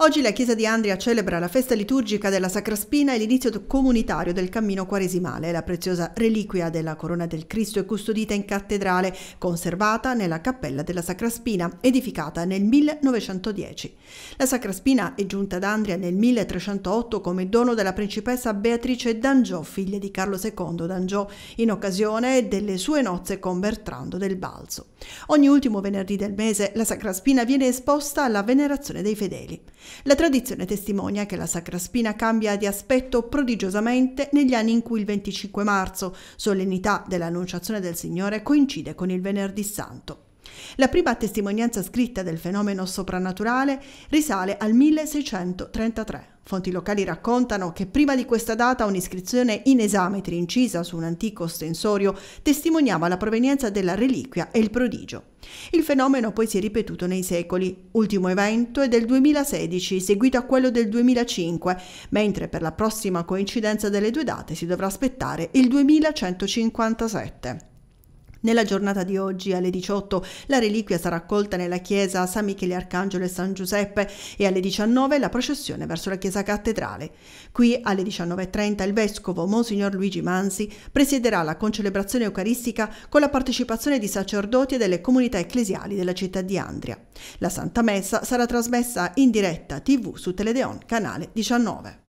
Oggi la chiesa di Andria celebra la festa liturgica della Sacra Spina e l'inizio comunitario del cammino quaresimale. La preziosa reliquia della corona del Cristo è custodita in cattedrale, conservata nella cappella della Sacra Spina, edificata nel 1910. La Sacra Spina è giunta ad Andria nel 1308 come dono della principessa Beatrice d'Angiò, figlia di Carlo II d'Angiò, in occasione delle sue nozze con Bertrando del Balzo. Ogni ultimo venerdì del mese la Sacra Spina viene esposta alla venerazione dei fedeli. La tradizione testimonia che la Sacra Spina cambia di aspetto prodigiosamente negli anni in cui il 25 marzo, solennità dell'Annunciazione del Signore, coincide con il Venerdì Santo. La prima testimonianza scritta del fenomeno soprannaturale risale al 1633. Fonti locali raccontano che prima di questa data un'iscrizione in esametri incisa su un antico ostensorio testimoniava la provenienza della reliquia e il prodigio. Il fenomeno poi si è ripetuto nei secoli. Ultimo evento è del 2016, seguito a quello del 2005, mentre per la prossima coincidenza delle due date si dovrà aspettare il 2157. Nella giornata di oggi alle 18 la reliquia sarà accolta nella chiesa San Michele Arcangelo e San Giuseppe e alle 19 la processione verso la chiesa cattedrale. Qui alle 19.30 il vescovo Monsignor Luigi Mansi presiederà la concelebrazione eucaristica con la partecipazione di sacerdoti e delle comunità ecclesiali della città di Andria. La Santa Messa sarà trasmessa in diretta TV su Teledeon, canale 19.